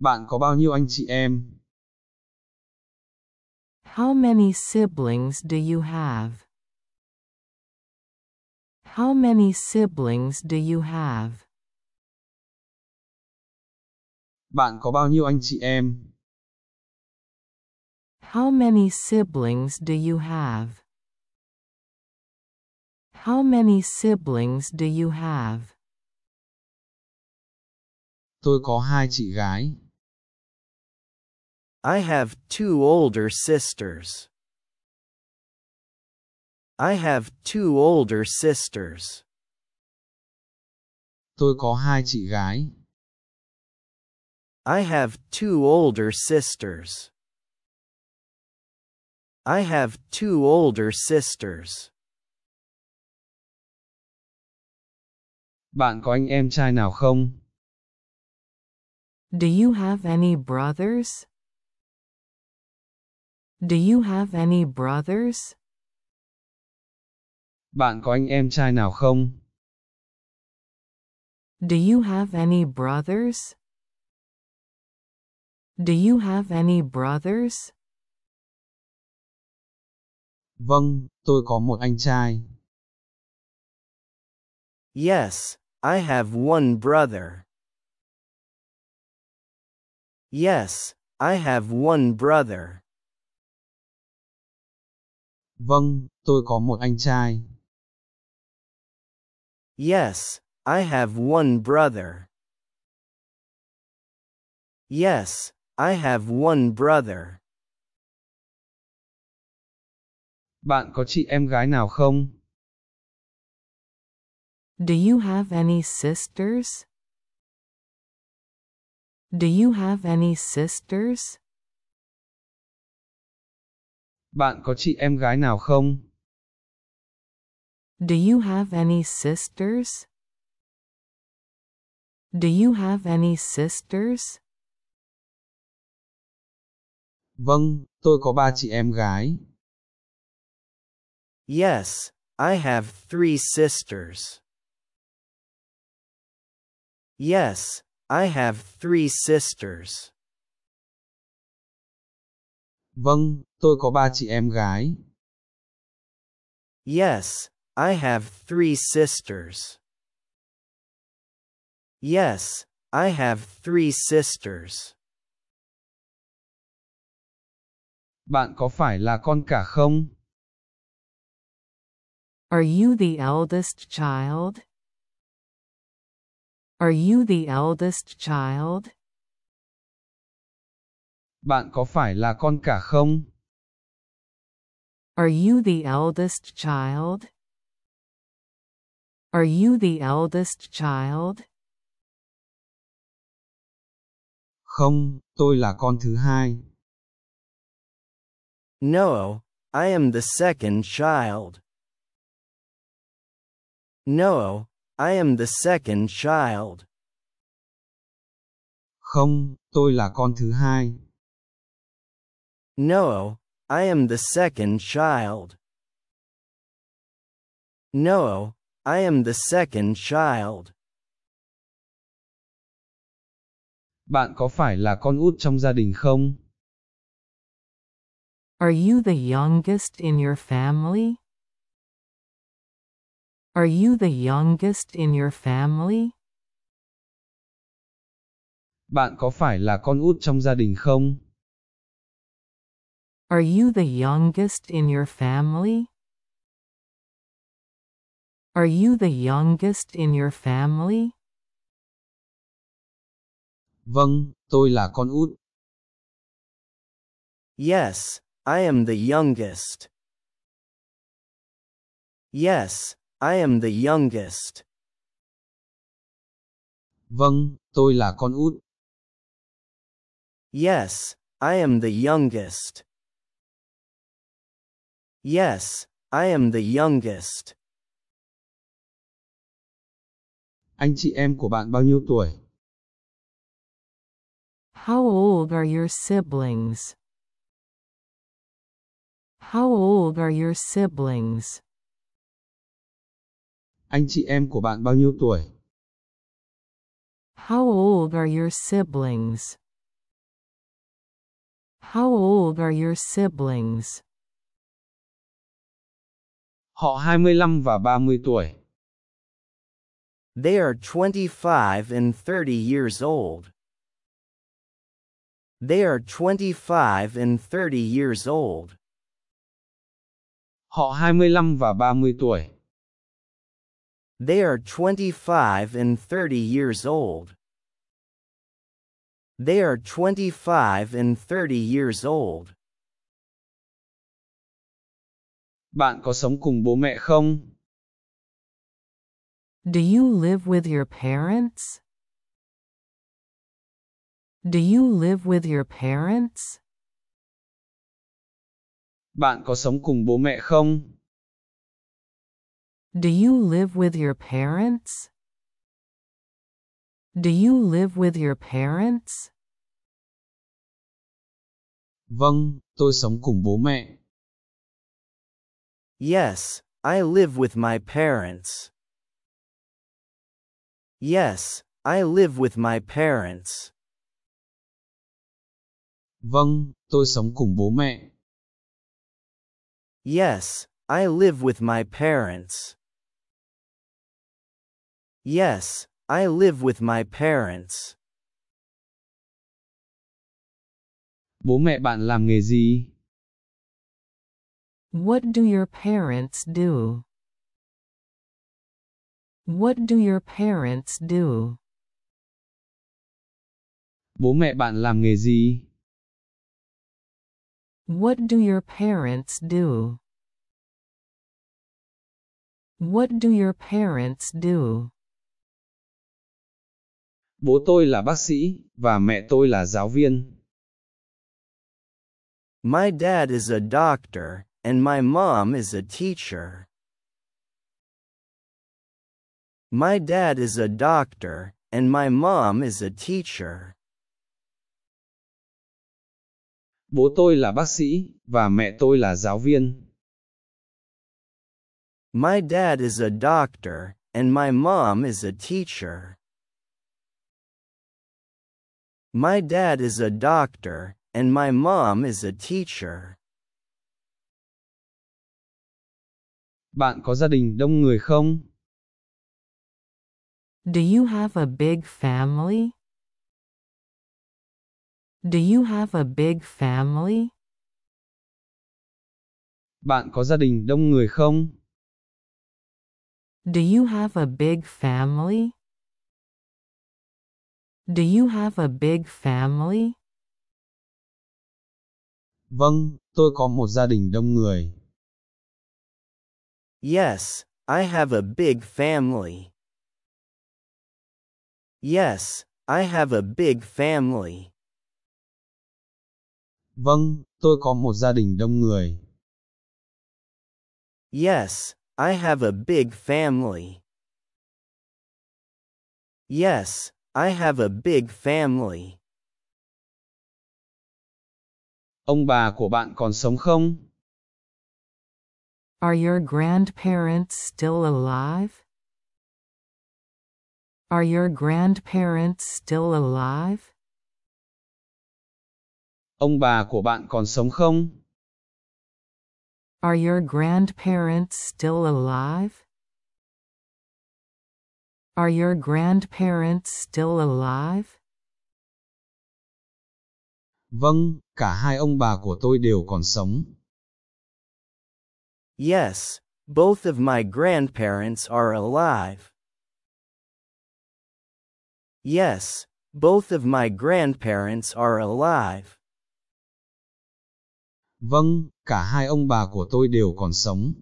Bạn có bao nhiêu anh chị em? How many siblings do you have? How many siblings do you have? Bạn có bao nhiêu anh chị em? How many siblings do you have? How many siblings do you have? Tôi có hai chị gái. I have two older sisters. I have two older sisters. Tôi có hai chị gái. I have two older sisters. I have two older sisters. Bạn có anh em trai nào không? Do you have any brothers? Do you have any brothers? Bạn có anh em trai nào không? Do you have any brothers? Do you have any brothers? Vâng, tôi có một anh trai. Yes, I have one brother. Yes, I have one brother. Vâng, tôi có một anh trai. Yes, I have one brother. Yes, I have one brother. Bạn có chị em gái nào không? Do you have any sisters? Do you have any sisters? Bạn có chị em gái nào không? Do you have any sisters? Do you have any sisters? Vâng, tôi có ba chị em gái. Yes, I have three sisters. Yes, I have three sisters. Vâng, tôi có ba chị em gái. Yes, I have three sisters. Yes, I have three sisters. Bạn có phải là con cả không? Are you the eldest child? Are you the eldest child? bạn có phải là con cả không? Are you the eldest child? Are you the eldest child? Không, tôi là con thứ hai. No, I am the second child. No, I am the second child. Không, tôi là con thứ hai. No, I am the second child. No, I am the second child. Bạn có phải là con út trong gia đình không? Are you the youngest in your family? Are you the youngest in your family? Bạn có phải là con út trong gia đình không? Are you the youngest in your family? Are you the youngest in your family? Vâng, tôi là con út. Yes, I am the youngest. Yes, I am the youngest. Vâng, tôi là con út. Yes, I am the youngest. Yes, I am the youngest. Anh chị em của bạn bao nhiêu tuổi? How old are your siblings? How old are your siblings? Anh chị em của bạn bao nhiêu tuổi? How old are your siblings? How old are your siblings? Họ 25 và 30 tuổi. They are 25 and 30 years old. They are 25 and 30 years old. Họ 25 và 30 tuổi. They are 25 and 30 years old. They are 25 and 30 years old. Bạn có sống cùng bố mẹ không? Do you live with your parents? Do you live with your parents? Bạn có sống cùng bố mẹ không? Do you live with your parents? Do you live with your parents? Vâng, tôi sống cùng bố mẹ. Yes, I live with my parents. Yes, I live with my parents. Vâng, tôi sống cùng bố mẹ. Yes, I live with my parents. Yes, I live with my parents. Bố mẹ bạn làm nghề gì? What do your parents do? What do your parents do? Bố mẹ bạn làm nghề gì? What do your parents do? What do your parents do? Bố tôi là bác sĩ và mẹ tôi là giáo viên. My dad is a doctor and my mom is a teacher. My dad is a doctor, and my mom is a teacher. Bố tôi là bác sĩ, và mẹ tôi là giáo viên. My dad is a doctor, and my mom is a teacher. My dad is a doctor, and my mom is a teacher. bạn có gia đình đông người không? Do you have a big family? Do you have a big family? Bạn có gia đình đông người không? Do you have a big family? Do you have a big family? Vâng, tôi có một gia đình đông người. Yes, I have a big family. Yes, I have a big family. Vâng, tôi có một gia đình đông người. Yes, I have a big family. Yes, I have a big family. Ông bà của bạn còn sống không? Are your grandparents still alive? Are your grandparents still alive? Ông bà của bạn còn sống không? Are your grandparents still alive? Are your grandparents still alive? Vâng, cả hai ông bà của tôi đều còn sống. Yes, both of my grandparents are alive. Yes, both of my grandparents are alive. Vâng, cả hai ông bà của tôi đều còn sống.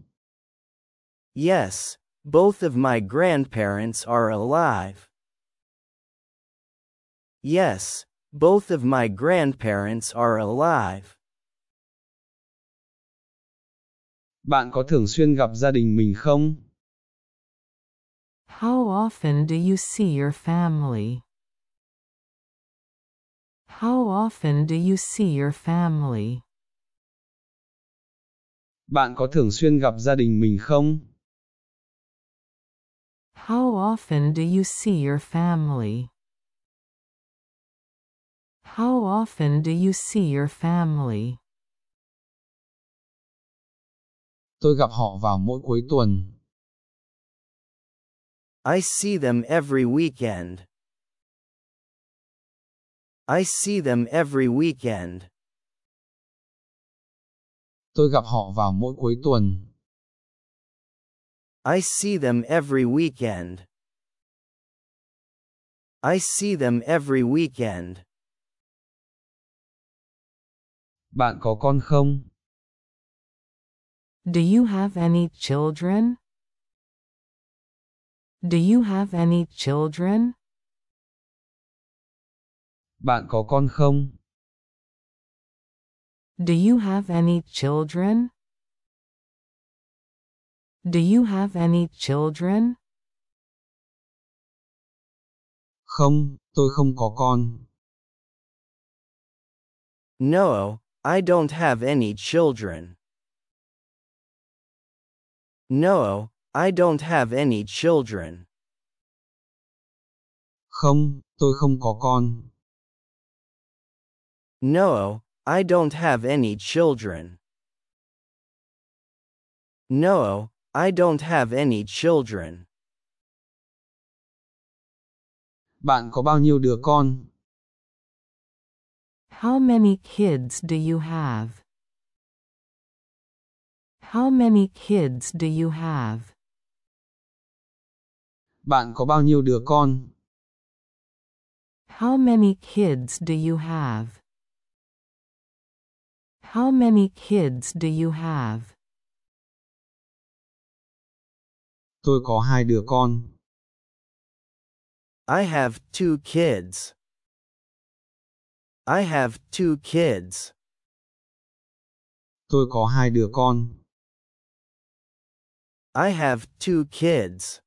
Yes, both of my grandparents are alive. Yes, both of my grandparents are alive. Bạn có thường xuyên gặp gia đình mình không? How often do you see your family? How often do you see your family? Bạn có thường xuyên gặp gia đình mình không? How often do you see your family? How often do you see your family? tôi gặp họ vào mỗi cuối tuần. I see them every weekend. I see them every weekend. Tôi gặp họ vào mỗi cuối tuần. I see them every weekend. I see them every weekend. Bạn có con không? Do you have any children? Do you have any children? Bạn có con không? Do you have any children? Do you have any children? Không, tôi không có con. No, I don't have any children. No, I don't have any children. Không, tôi không có con. No, I don't have any children. No, I don't have any children. Bạn có bao nhiêu đứa con? How many kids do you have? How many kids do you have? Bạn có bao nhiêu đứa con? How many kids do you have? How many kids do you have? Tôi có hai đứa con. I have two kids. I have two kids. Tôi có hai đứa con. I have two kids.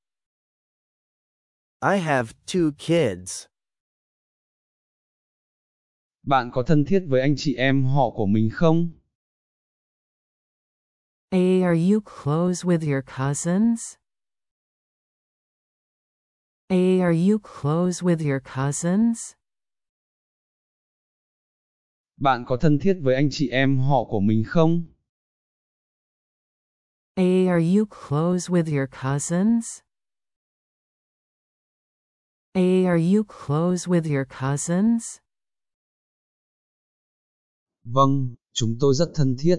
I have two kids. Bạn có thân thiết với anh chị em họ của mình không? A. Are you close with your cousins? A. Are you close with your cousins? Bạn có thân thiết với anh chị em họ của mình không? A. Are you close with your cousins? A. Are you close with your cousins? Vâng, chúng tôi rất thân thiết.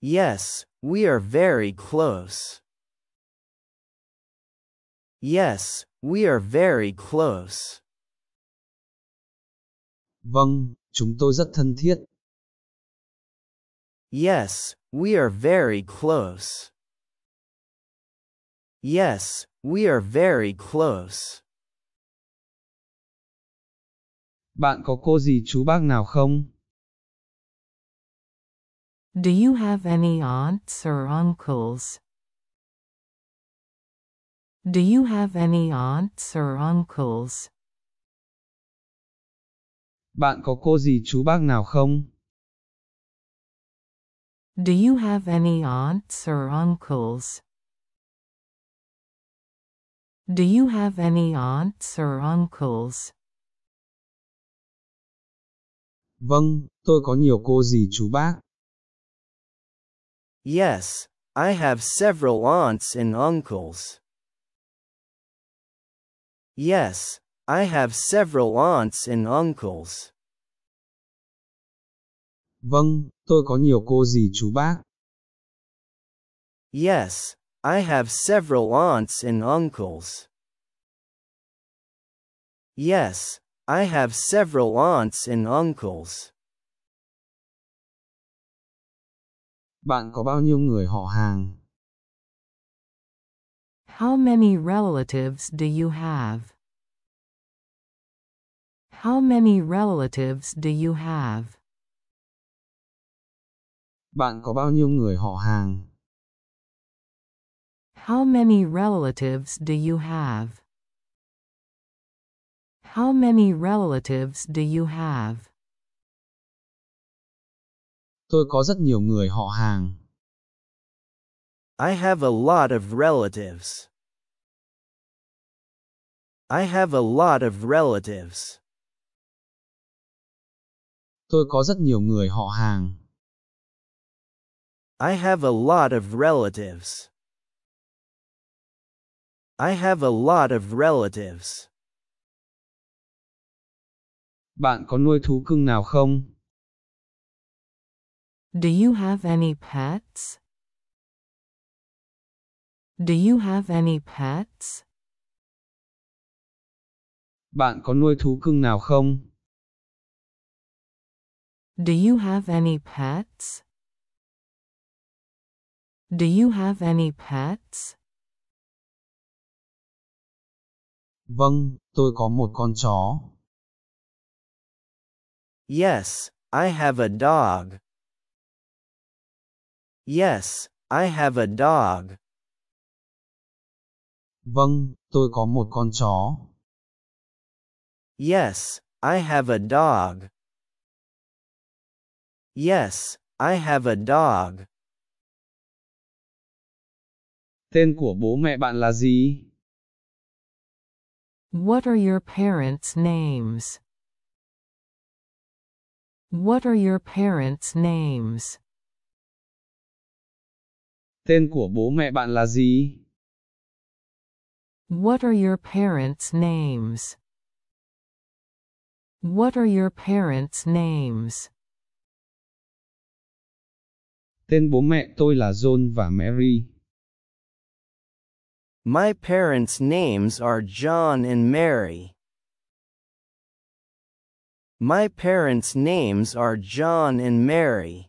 Yes, we are very close. Yes, we are very close. Vâng, chúng tôi rất thân thiết. Yes, we are very close. Yes, we are very close. Bạn có cô gì chú bác nào không? Do you have any aunts or uncles? Do you have any aunts or uncles? Bạn có cô gì chú bác nào không? Do you have any aunts or uncles? Do you have any aunts or uncles? Vâng, tôi có nhiều cô dì chú bác. Yes, I have several aunts and uncles. Yes, I have several aunts and uncles. Vâng, tôi có nhiều cô dì chú bác. Yes, I have several aunts and uncles. Yes, I have several aunts and uncles. Bạn có bao nhiêu người họ hàng? How many relatives do you have? How many relatives do you have? Bạn có bao nhiêu người họ hàng? How many relatives do you have? How many relatives do you have? Tôi có rất nhiều người họ hàng. I have a lot of relatives. I have a lot of relatives. Tôi có rất nhiều người họ hàng. I have a lot of relatives. I have a lot of relatives. Bạn có nuôi thú cưng nào không? Do you have any pets? Do you have any pets? Bạn có nuôi thú cưng nào không? Do you have any pets? Do you have any pets? Vâng, tôi có một con chó. Yes, I have a dog. Yes, I have a dog. Vâng, tôi có một con chó. Yes, I have a dog. Yes, I have a dog. Tên của bố mẹ bạn là gì? What are your parents' names? What are your parents' names? Tên của bố mẹ bạn là gì? What are your parents' names? What are your parents' names? Tên bố mẹ tôi là John và Mary. My parents' names are John and Mary. My parents' names are John and Mary.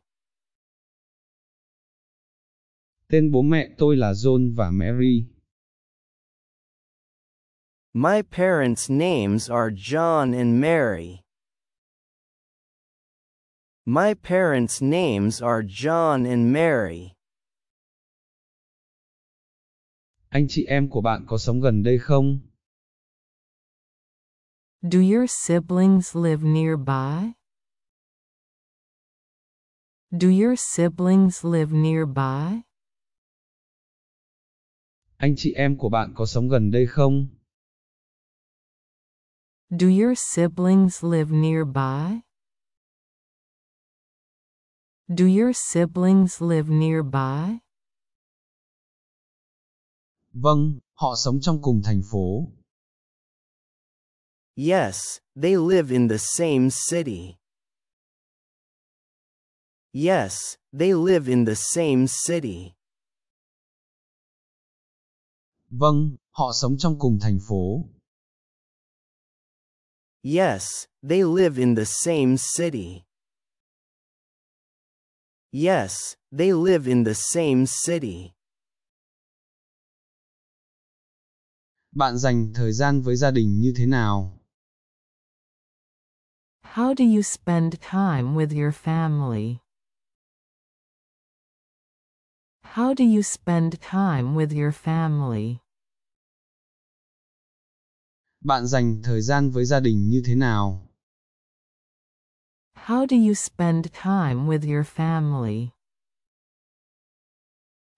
Tên bố mẹ tôi là John và Mary. My parents' names are John and Mary. My parents' names are John and Mary. anh chị em của bạn có sống gần đây không? Do your siblings live nearby? Do your siblings live nearby? Anh chị em của bạn có sống gần đây không? Do your siblings live nearby? Do your siblings live nearby? Vâng, họ sống trong cùng thành phố. Yes, they live in the same city. Yes, they live in the same city. Vâng, họ sống trong cùng thành phố. Yes, they live in the same city. Yes, they live in the same city. bạn dành thời gian với gia đình như thế nào? How do you spend time with your family? How do you spend time with your family? Bạn dành thời gian với gia đình như thế nào? How do you spend time with your family?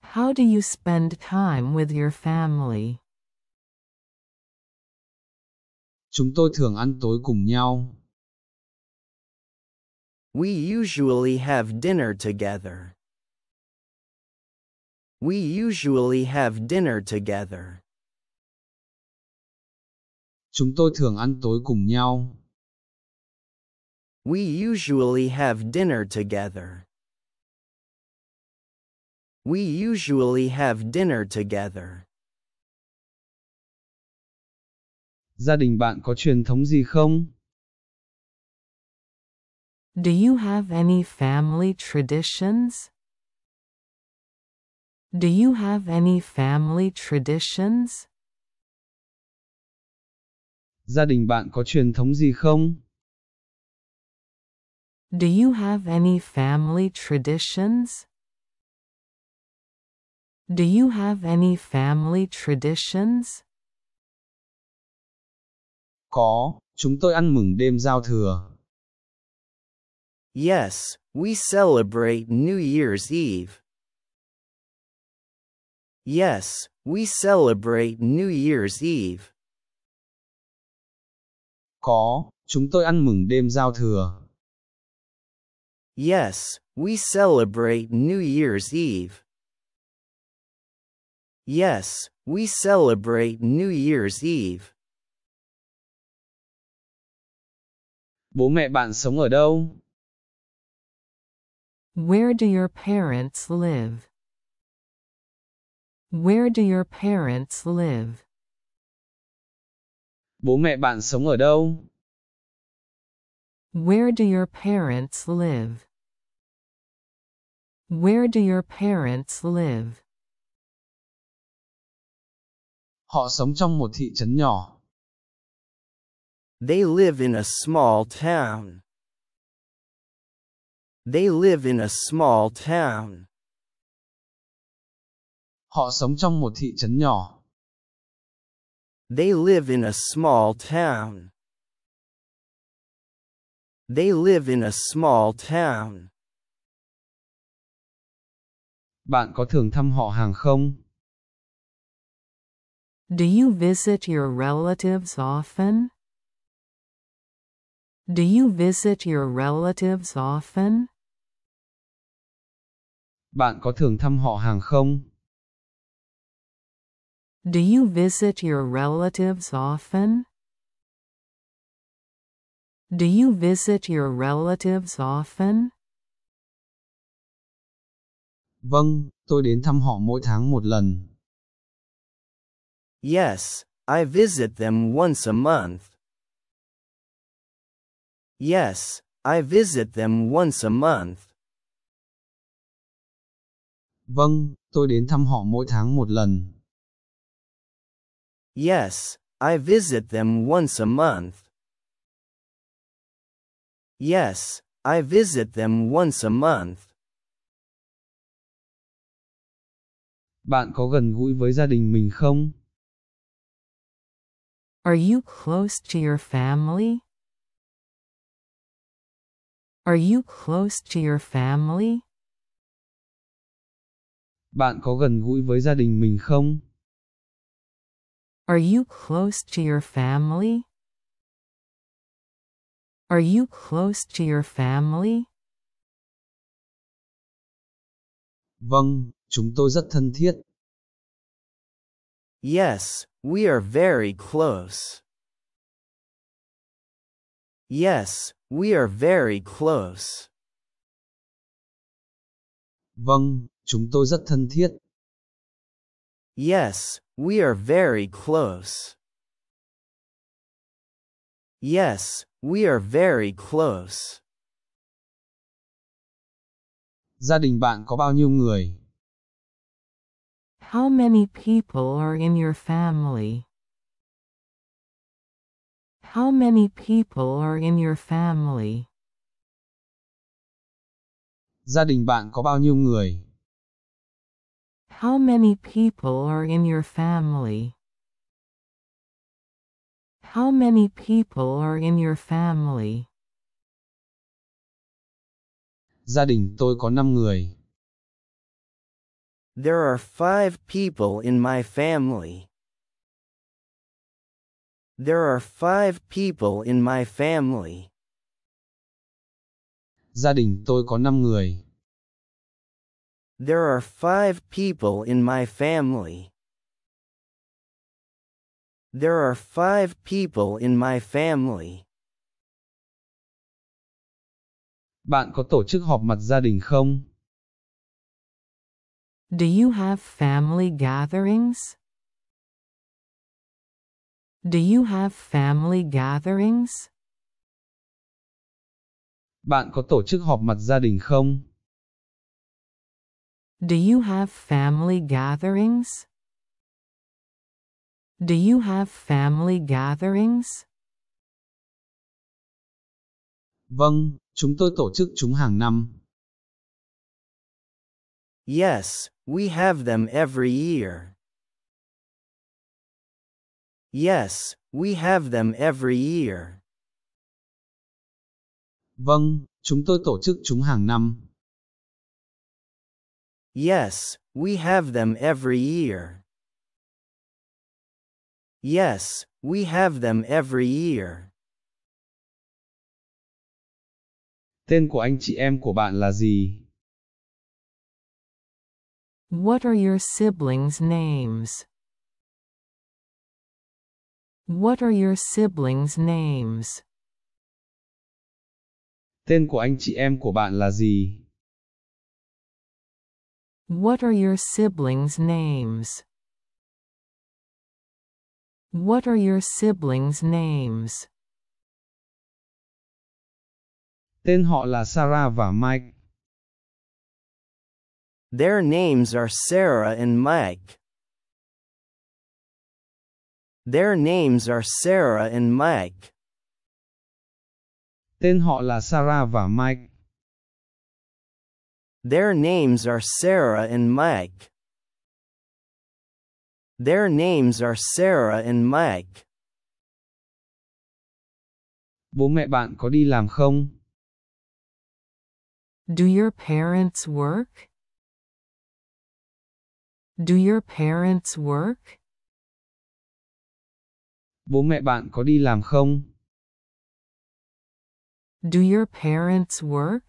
How do you spend time with your family? Chúng tôi thường ăn tối cùng nhau. We usually have dinner together. We usually have dinner together. Chúng tôi thường ăn tối cùng nhau. We usually have dinner together. We usually have dinner together. Gia đình bạn có truyền thống gì không? Do you have any family traditions? Do you have any family traditions? Gia đình bạn có truyền thống gì không? Do you have any family traditions? Do you have any family traditions? Có, chúng tôi ăn mừng đêm giao thừa. Yes, we celebrate New Year's Eve. Yes, we celebrate New Year's Eve. Có, chúng tôi ăn mừng đêm giao thừa. Yes, we celebrate New Year's Eve. Yes, we celebrate New Year's Eve. Bố mẹ bạn sống ở đâu? Where do your parents live? Where do your parents live? Bố mẹ bạn sống ở đâu? Where do your parents live? Where do your parents live? Họ sống trong một thị trấn nhỏ. They live in a small town. They live in a small town. Họ sống trong một thị trấn nhỏ. They live in a small town. They live in a small town. Bạn có thường thăm họ hàng không? Do you visit your relatives often? Do you visit your relatives often? Bạn có thường thăm họ hàng không? Do you visit your relatives often? Do you visit your relatives often? Vâng, tôi đến thăm họ mỗi tháng một lần. Yes, I visit them once a month. Yes, I visit them once a month. Vâng, tôi đến thăm họ mỗi tháng một lần. Yes, I visit them once a month. Yes, I visit them once a month. Bạn có gần gũi với gia đình mình không? Are you close to your family? Are you close to your family? Bạn có gần gũi với gia đình mình không? Are you close to your family? Are you close to your family? Vâng, chúng tôi rất thân thiết. Yes, we are very close. Yes, we are very close. Vâng, chúng tôi rất thân thiết. Yes, we are very close. Yes, we are very close. Gia đình bạn có bao nhiêu người? How many people are in your family? How many people are in your family? Gia đình bạn có bao nhiêu người? How many people are in your family? How many people are in your family? Gia đình tôi có 5 người. There are five people in my family. There are five people in my family. Gia đình tôi có 5 người. There are five people in my family. There are five people in my family. Bạn có tổ chức họp mặt gia đình không? Do you have family gatherings? Do you have family gatherings? Bạn có tổ chức họp mặt gia đình không? Do you have family gatherings? Do you have family gatherings? Vâng, chúng tôi tổ chức chúng hàng năm. Yes, we have them every year. Yes, we have them every year. Vâng, chúng tôi tổ chức chúng hàng năm. Yes, we have them every year. Yes, we have them every year. Tên của anh chị em của bạn là gì? What are your siblings' names? What are your siblings' names? Tên của anh chị em của bạn là gì? What are your siblings' names? What are your siblings' names? Tên họ là Sarah và Mike. Their names are Sarah and Mike. Their names are Sarah and Mike. Tên họ là Sarah và Mike. Their names are Sarah and Mike. Their names are Sarah and Mike. Bố mẹ bạn có đi làm không? Do your parents work? Do your parents work? bố mẹ bạn có đi làm không? Do your parents work?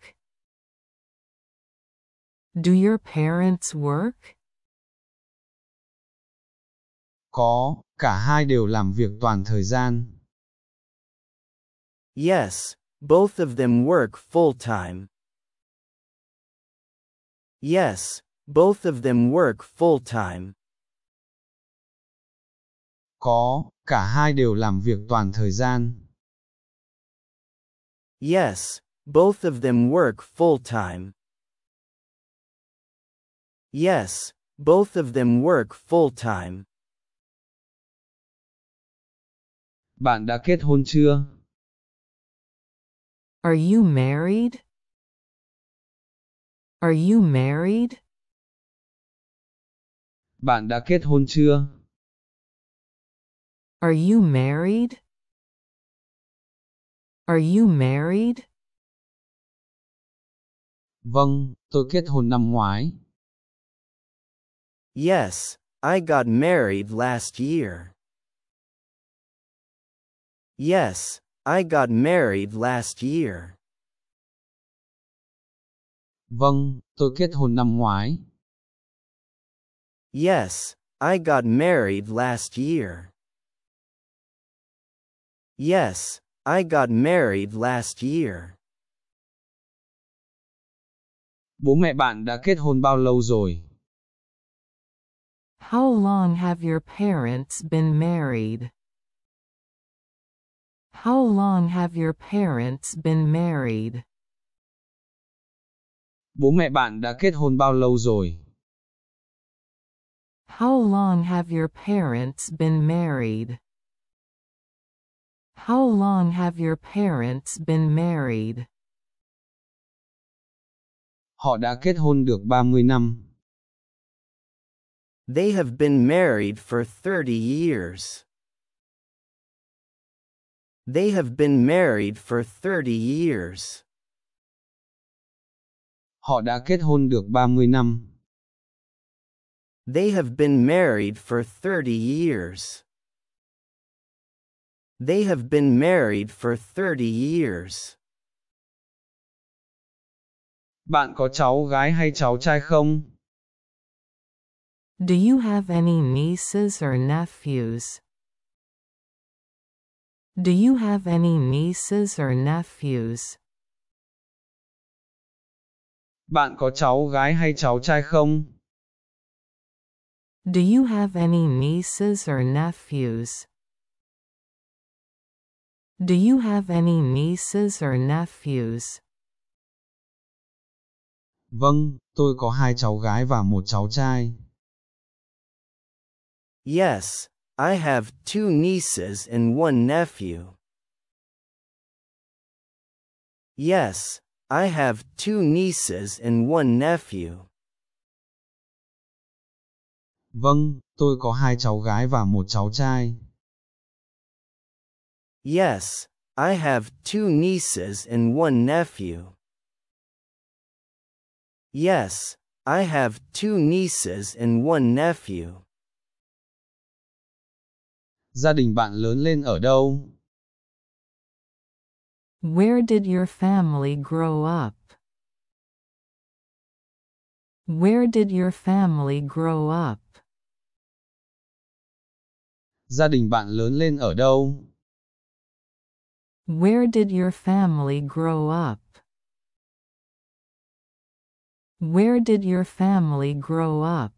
Do your parents work? Có, cả hai đều làm việc toàn thời gian. Yes, both of them work full time. Yes, both of them work full time. Có, cả hai đều làm việc toàn thời gian. Yes, both of them work full time. Yes, both of them work full time. Bạn đã kết hôn chưa? Are you married? Are you married? Bạn đã kết hôn chưa? Are you married? Are you married? Vâng, tôi kết hôn năm ngoái. Yes, I got married last year. Yes, I got married last year. Vâng, tôi kết hôn năm ngoái. Yes, I got married last year. Yes, I got married last year. Bố mẹ bạn đã kết hôn bao lâu rồi? How long have your parents been married? How long have your parents been married? Bố mẹ bạn đã kết hôn bao lâu rồi? How long have your parents been married? How long have your parents been married? Họ đã kết hôn được 30 năm. They have been married for 30 years. They have been married for 30 years. Họ đã kết hôn được 30 năm. They have been married for 30 years. They have been married for 30 years. Bạn có cháu gái hay cháu trai không? Do you have any nieces or nephews? Do you have any nieces or nephews? Bạn có cháu gái hay cháu trai không? Do you have any nieces or nephews? Do you have any nieces or nephews? Vâng, tôi có hai cháu gái và một cháu trai. Yes, I have two nieces and one nephew. Yes, I have two nieces and one nephew. Vâng, tôi có hai cháu gái và một cháu trai. Yes, I have two nieces and one nephew. Yes, I have two nieces and one nephew. Gia đình bạn lớn lên ở đâu? Where did your family grow up? Where did your family grow up? Gia đình bạn lớn lên ở đâu? Where did your family grow up? Where did your family grow up?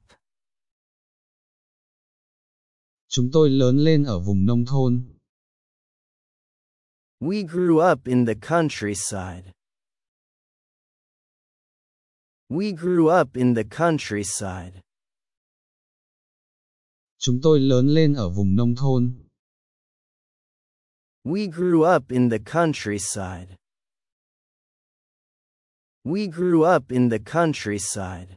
Chúng tôi lớn lên ở vùng nông thôn. We grew up in the countryside. We grew up in the countryside. Chúng tôi lớn lên ở vùng nông thôn. We grew up in the countryside. We grew up in the countryside.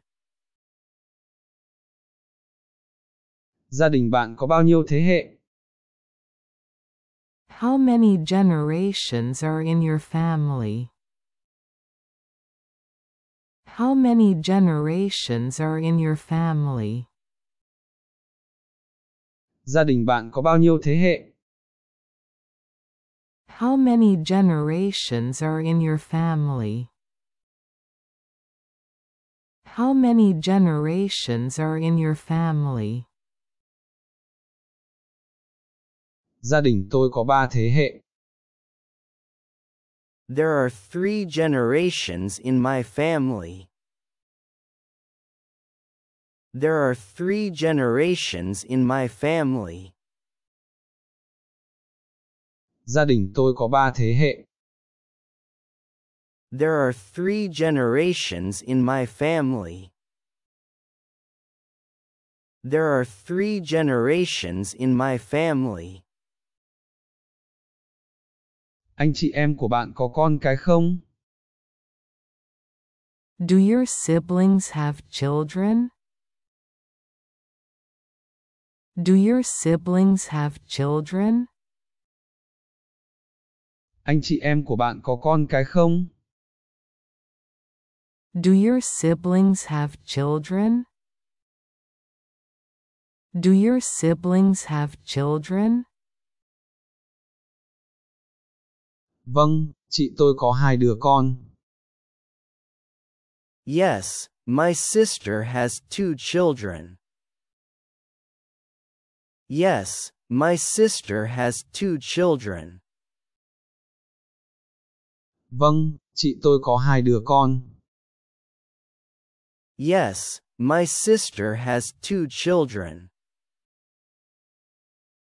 Gia đình bạn có bao nhiêu thế hệ? How many generations are in your family? How many generations are in your family? Gia đình bạn có bao nhiêu thế hệ? How many generations are in your family? How many generations are in your family? Gia đình tôi có ba thế hệ. There are three generations in my family. There are three generations in my family. gia đình tôi có ba thế hệ. There are three generations in my family. There are three generations in my family. Anh chị em của bạn có con cái không? Do your siblings have children? Do your siblings have children? anh chị em của bạn có con cái không? Do your siblings have children? Do your siblings have children? Vâng, chị tôi có hai đứa con. Yes, my sister has two children. Yes, my sister has two children. Vâng, chị tôi có hai đứa con. Yes, my sister has two children.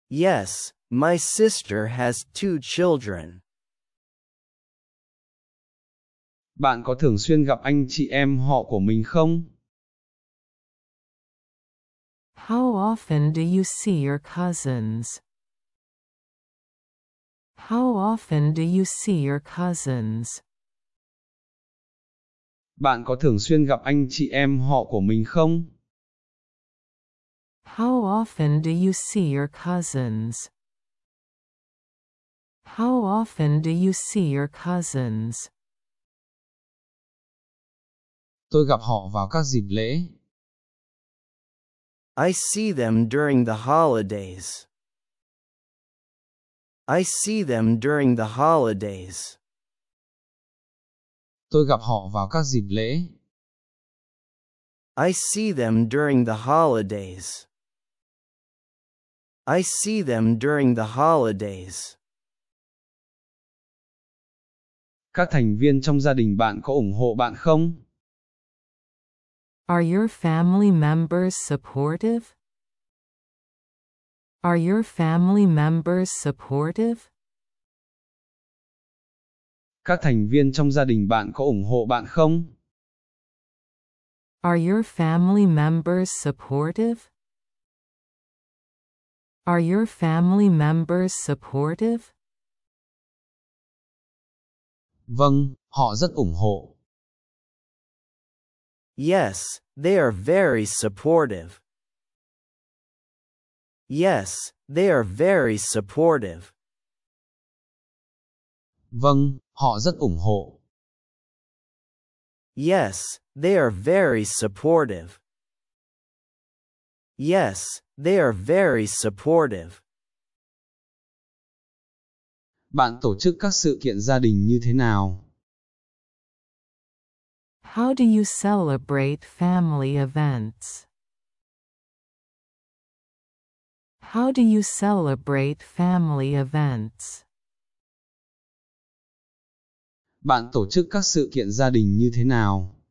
Yes, my sister has two children. Bạn có thường xuyên gặp anh chị em họ của mình không? How often do you see your cousins? How often do you see your cousins? Bạn có thường xuyên gặp anh chị em họ của mình không? How often do you see your cousins? How often do you see your cousins? Tôi gặp họ vào các dịp lễ. I see them during the holidays. I see them during the holidays. Tôi gặp họ vào các dịp lễ. I see them during the holidays. I see them during the holidays. Các thành viên trong gia đình bạn có ủng hộ bạn không? Are your family members supportive? Are your family members supportive? Các thành viên trong gia đình bạn có ủng hộ bạn không? Are your family members supportive? Are your family members supportive? Vâng, họ rất ủng hộ. Yes, they are very supportive. Yes, they are very supportive. Vâng, họ rất ủng hộ. Yes, they are very supportive. Yes, they are very supportive. Bạn tổ chức các sự kiện gia đình như thế nào? How do you celebrate family events? How do you celebrate family events? Bạn tổ chức các sự kiện gia đình như thế nào?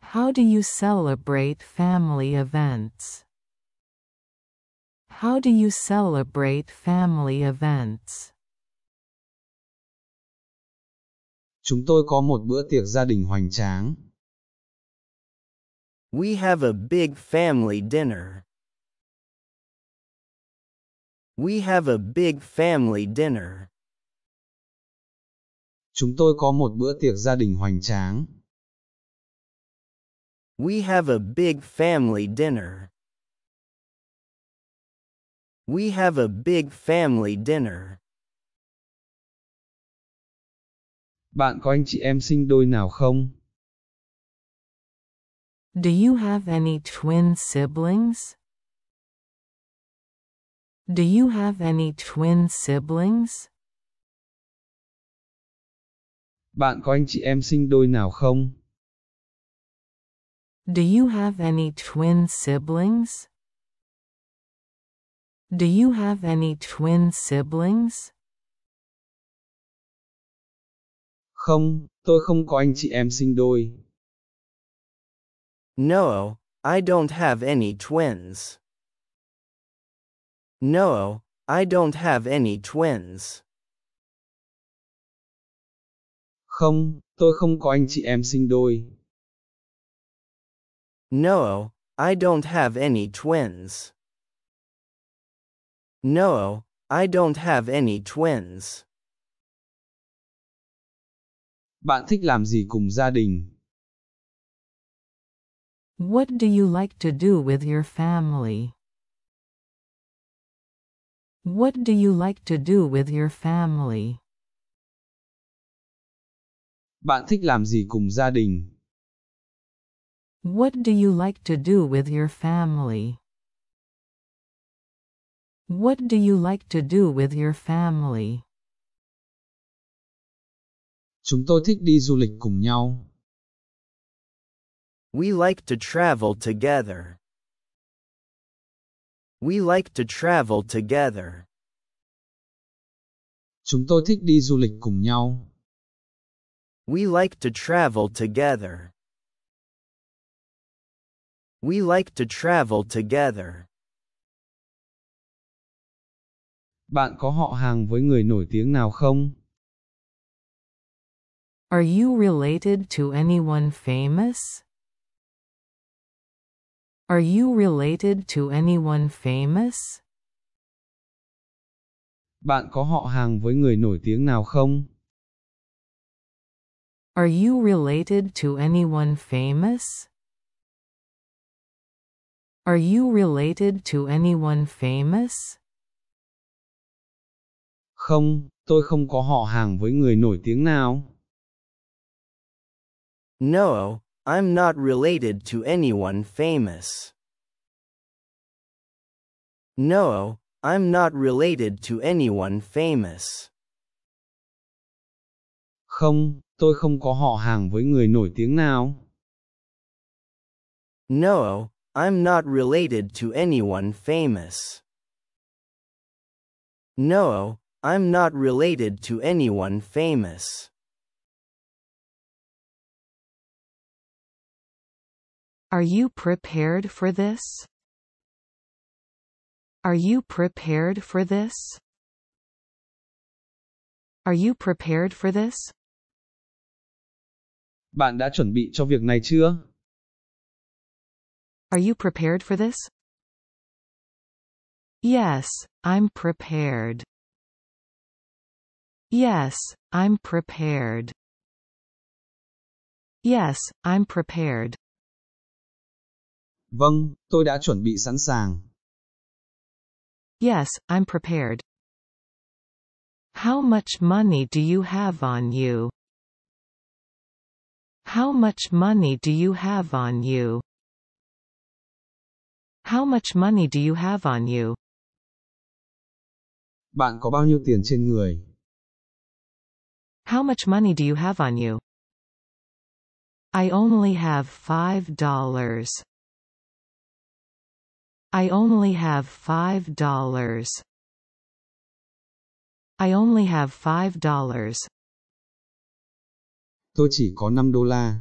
How do you celebrate family events? How do you celebrate family events? Chúng tôi có một bữa tiệc gia đình hoành tráng. We have a big family dinner. We have a big family dinner. Chúng tôi có một bữa tiệc gia đình hoành tráng. We have a big family dinner. We have a big family dinner. Bạn có anh chị em sinh đôi nào không? Do you have any twin siblings? Do you have any twin siblings? Bạn có anh chị em sinh đôi nào không? Do you have any twin siblings? Do you have any twin siblings? Không, tôi không có anh chị em sinh đôi. No, I don't have any twins. No, I don't have any twins. Không, tôi không có anh chị em sinh đôi. No, I don't have any twins. No, I don't have any twins. Bạn thích làm gì cùng gia đình? What do you like to do with your family? What do you like to do with your family? Bạn thích làm gì cùng gia đình? What do you like to do with your family? What do you like to do with your family? Chúng tôi thích đi du lịch cùng nhau. We like to travel together. We like to travel together. Chúng tôi thích đi du lịch cùng nhau. We like to travel together. We like to travel together. Bạn có họ hàng với người nổi tiếng nào không? Are you related to anyone famous? Are you related to anyone famous? Bạn có họ hàng với người nổi tiếng nào không? Are you related to anyone famous? Are you related to anyone famous? Không, tôi không có họ hàng với người nổi tiếng nào. No, I'm not related to anyone famous. No, I'm not related to anyone famous. Không, tôi không có họ hàng với người nổi tiếng nào. No, I'm not related to anyone famous. No, I'm not related to anyone famous. Are you prepared for this? Are you prepared for this? Are you prepared for this? Bạn đã chuẩn bị cho việc này chưa? Are you prepared for this? Yes, I'm prepared. Yes, I'm prepared. Yes, I'm prepared. Vâng, tôi đã chuẩn bị sẵn sàng. Yes, I'm prepared. How much money do you have on you? How much money do you have on you? How much money do you have on you? Bạn có bao nhiêu tiền trên người? How much money do you have on you? I only have five dollars. I only have five dollars. I only have five dollars. Tôi chỉ có 5 đô la.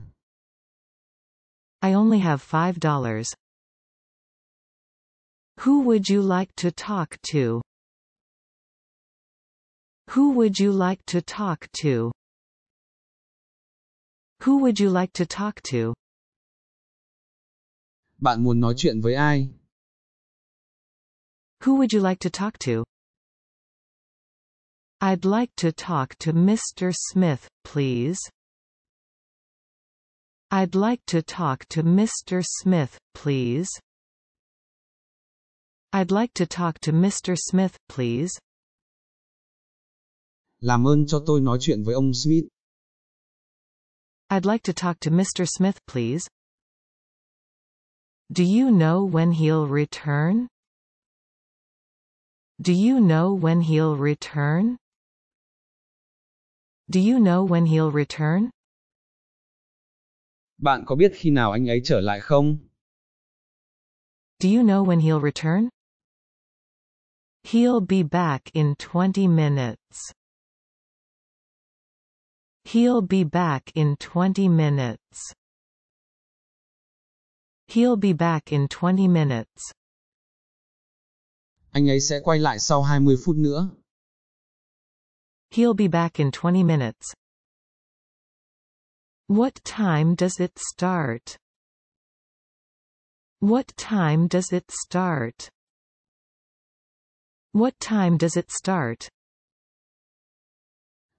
I only have five dollars. Who would you like to talk to? Who would you like to talk to? Who would you like to talk to? Bạn muốn nói chuyện với ai? Who would you like to talk to? I'd like to talk to Mr. Smith, please. I'd like to talk to Mr. Smith, please. I'd like to talk to Mr. Smith, please. Làm ơn cho tôi nói chuyện với ông Smith. I'd like to talk to Mr. Smith, please. Do you know when he'll return? Do you know when he'll return? Do you know when he'll return? Bạn có biết khi nào anh ấy trở lại không? Do you know when he'll return? He'll be back in 20 minutes. He'll be back in 20 minutes. He'll be back in 20 minutes anh ấy sẽ quay lại sau 20 phút nữa. He'll be back in 20 minutes. What time does it start? What time does it start? What time does it start?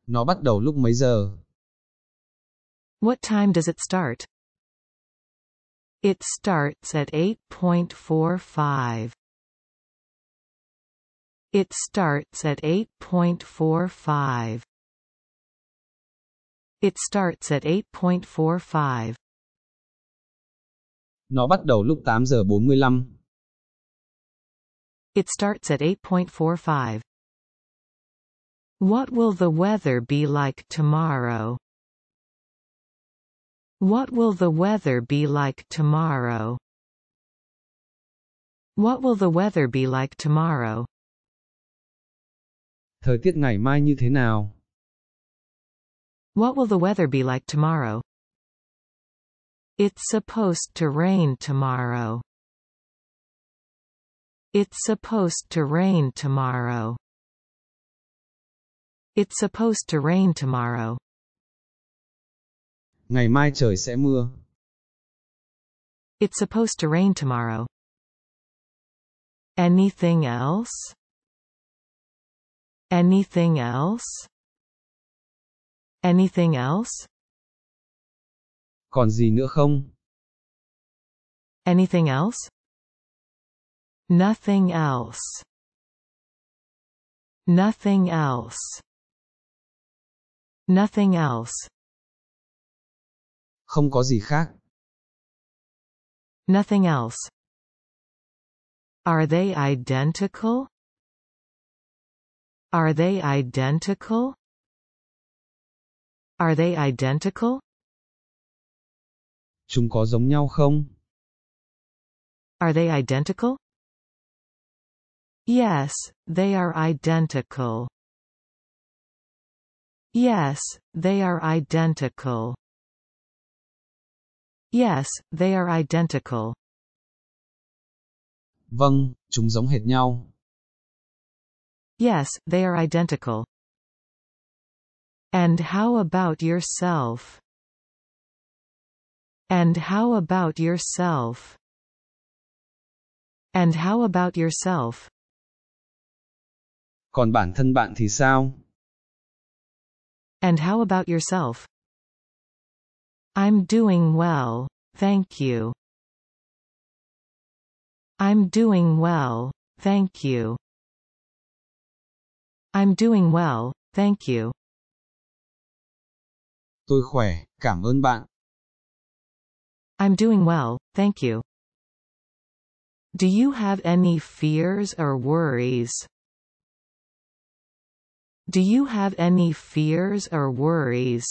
Nó bắt đầu lúc mấy giờ? What time does it start? It starts at 8.45. It starts at 8.45. It starts at 8.45. Nó bắt đầu lúc 8 giờ 45. It starts at 8.45. What will the weather be like tomorrow? What will the weather be like tomorrow? What will the weather be like tomorrow? Thời tiết ngày mai như thế nào? What will the weather be like tomorrow? It's supposed to rain tomorrow. It's supposed to rain tomorrow. It's supposed to rain tomorrow. Ngày mai trời sẽ mưa. It's supposed to rain tomorrow. Anything else? Anything else? Anything else? Còn gì nữa không? Anything else? Nothing else. Nothing else. Nothing else. Không có gì khác. Nothing else. Are they identical? Are they identical? Are they identical? Chúng có giống nhau không? Are they identical? Yes, they are identical. Yes, they are identical. Yes, they are identical. Vâng, chúng giống hệt nhau. Yes, they are identical. And how about yourself? And how about yourself? And how about yourself? Còn bản thân bạn thì sao? And how about yourself? I'm doing well, thank you. I'm doing well, thank you. I'm doing well, thank you. Tôi khỏe, cảm ơn bạn. I'm doing well, thank you. Do you have any fears or worries? Do you have any fears or worries?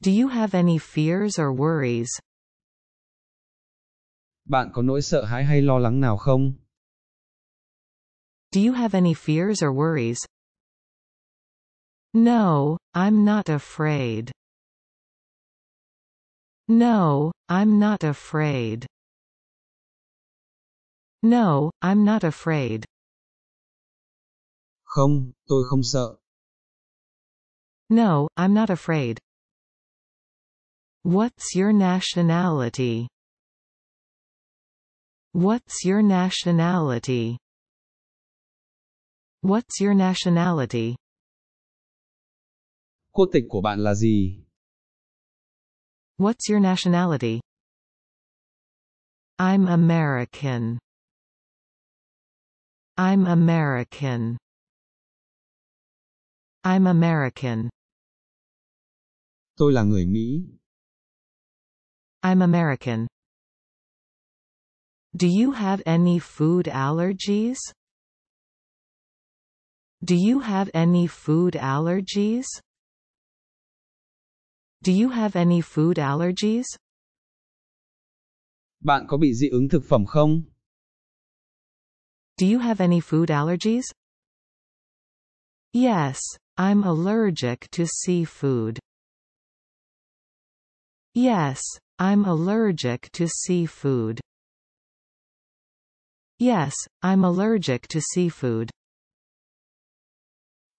Do you have any fears or worries? Bạn có nỗi sợ hãi hay lo lắng nào không? Do you have any fears or worries? No, I'm not afraid. No, I'm not afraid. No, I'm not afraid. Không, tôi không sợ. No, I'm not afraid. What's your nationality? What's your nationality? What's your nationality? Quốc tịch của bạn là gì? What's your nationality? I'm American. I'm American. I'm American. Tôi là người Mỹ. I'm American. Do you have any food allergies? Do you have any food allergies? Do you have any food allergies? Bạn có bị dị ứng thực phẩm không? Do you have any food allergies? Yes, I'm allergic to seafood. Yes, I'm allergic to seafood. Yes, I'm allergic to seafood.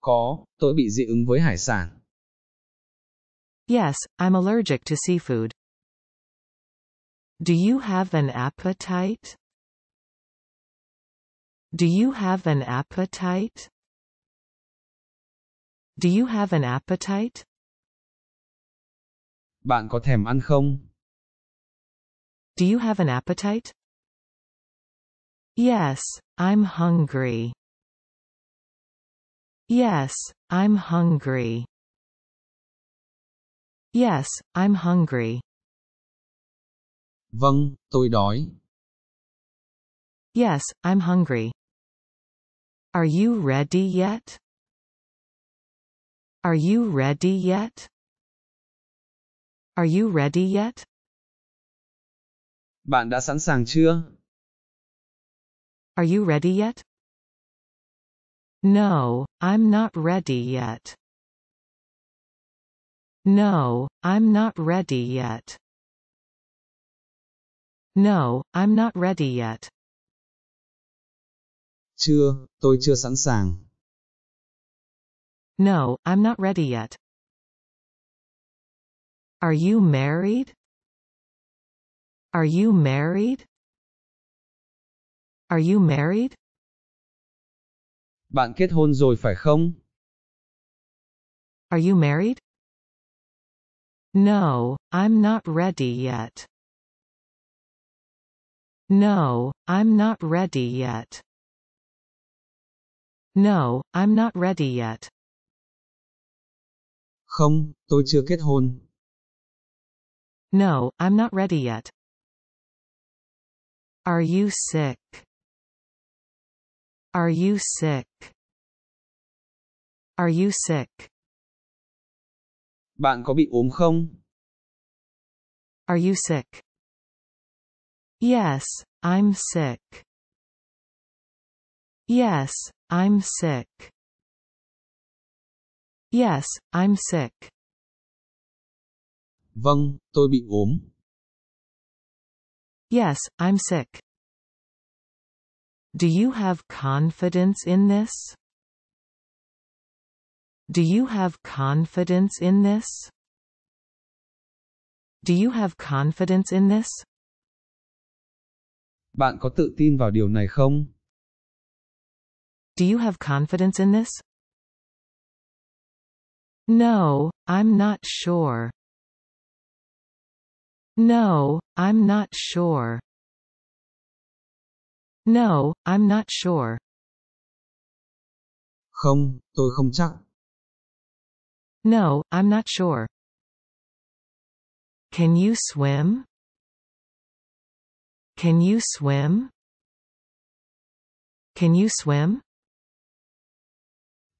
Có, tôi bị dị ứng với hải sản. Yes, I'm allergic to seafood. Do you have an appetite? Do you have an appetite? Do you have an appetite? Bạn có thèm ăn không? Do you have an appetite? Yes, I'm hungry. Yes, I'm hungry. Yes, I'm hungry. Vâng, tôi đói. Yes, I'm hungry. Are you ready yet? Are you ready yet? Are you ready yet? Bạn đã sẵn sàng chưa? Are you ready yet? No, I'm not ready yet. No, I'm not ready yet. No, I'm not ready yet. Chưa, tôi chưa sẵn sàng. No, I'm not ready yet. Are you married? Are you married? Are you married? Bạn kết hôn rồi phải không? Are you married? No, I'm not ready yet. No, I'm not ready yet. No, I'm not ready yet. Không, tôi chưa kết hôn. No, I'm not ready yet. Are you sick? Are you sick? Are you sick? Bạn có bị ốm không? Are you sick? Yes, I'm sick. Yes, I'm sick. Yes, I'm sick. Vâng, tôi bị ốm. Yes, I'm sick. Do you have confidence in this? Do you have confidence in this? Do you have confidence in this? Bạn có tự tin vào điều này không? Do you have confidence in this? No, I'm not sure. No, I'm not sure. No, I'm not sure. Không, tôi không chắc. No, I'm not sure. Can you swim? Can you swim? Can you swim?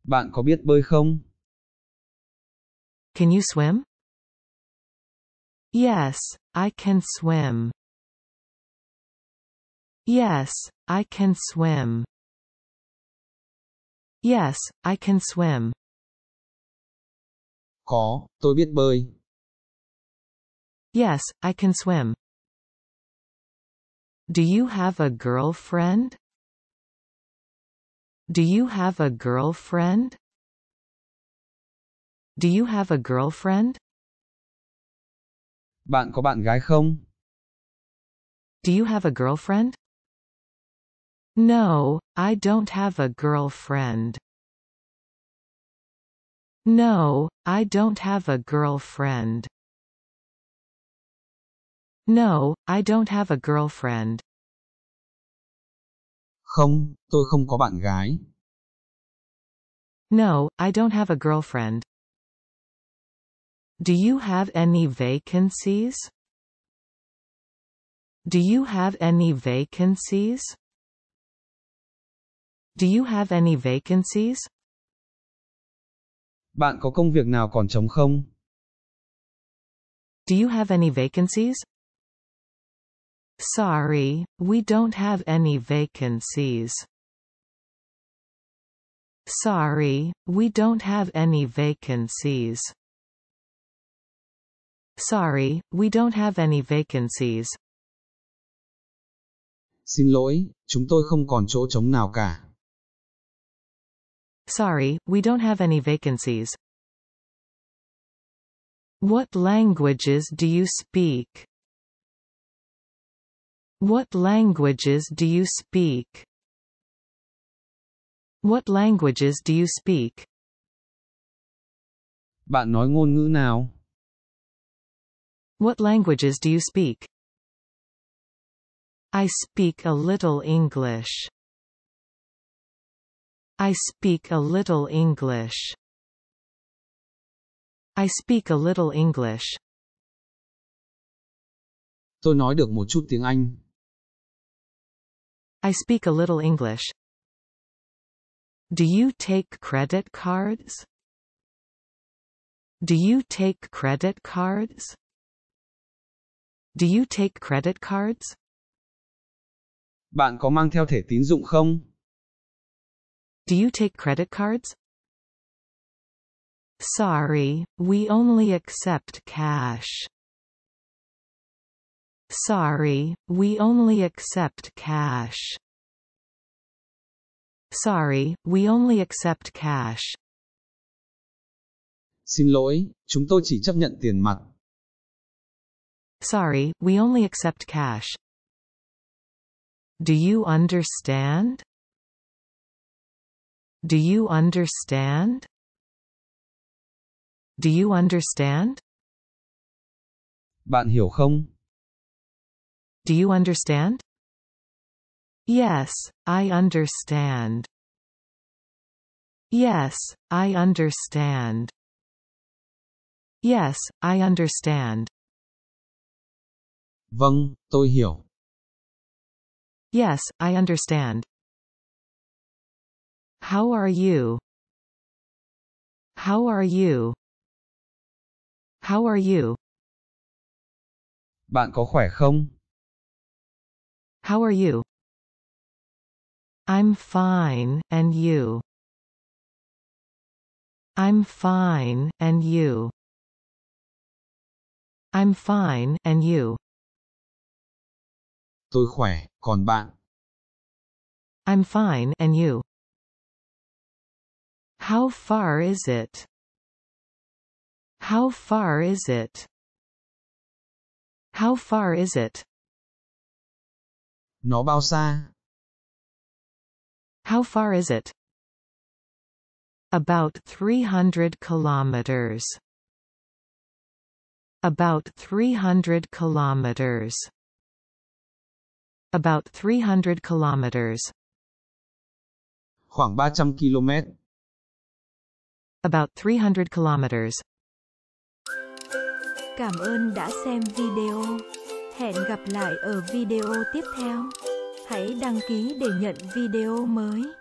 Bạn có biết bơi không? Can you swim? Yes, I can swim. Yes, I can swim. Yes, I can swim. Có, tôi biết bơi. Yes, I can swim. Do you have a girlfriend? Do you have a girlfriend? Do you have a girlfriend? Bạn có bạn gái không? Do you have a girlfriend? No, I don't have a girlfriend. No, I don't have a girlfriend. No, I don't have a girlfriend. Không, tôi không có bạn gái. No, I don't have a girlfriend. Do you have any vacancies? Do you have any vacancies? Do you have any vacancies? Bạn có công việc nào còn trống không? Do you have any vacancies? Sorry, we don't have any vacancies. Sorry, we don't have any vacancies. Sorry, we don't have any vacancies. Xin lỗi, chúng tôi không còn chỗ trống nào cả. Sorry, we don't have any vacancies. What languages do you speak? What languages do you speak? What languages do you speak? Bạn nói ngôn ngữ nào? What languages do you speak? I speak a little English. I speak a little English. I speak a little English. Tôi nói được một chút tiếng Anh. I speak a little English. Do you take credit cards? Do you take credit cards? Do you take credit cards? Bạn có mang theo thẻ tín dụng không? Do you take credit cards? Sorry, we only accept cash. Sorry, we only accept cash. Sorry, we only accept cash. Xin lỗi, chúng tôi chỉ chấp nhận tiền mặt. Sorry, we only accept cash. Do you understand? Do you understand? Do you understand? Bạn hiểu không? Do you understand? Yes, I understand. Yes, I understand. Yes, I understand. Vâng, tôi hiểu. Yes, I understand. How are you? How are you? How are you? Bạn có khỏe không? How are you? I'm fine, and you? I'm fine, and you? I'm fine, and you? Tôi khỏe, còn bạn? I'm fine, and you? How far is it? How far is it? How far is it? Nó bao xa? How far is it? About 300 kilometers. About 300 kilometers. About 300 kilometers. Khoảng 300 km. about 300 kilometers. Cảm ơn đã xem video. Hẹn gặp lại ở video tiếp theo. Hãy đăng ký để nhận video mới.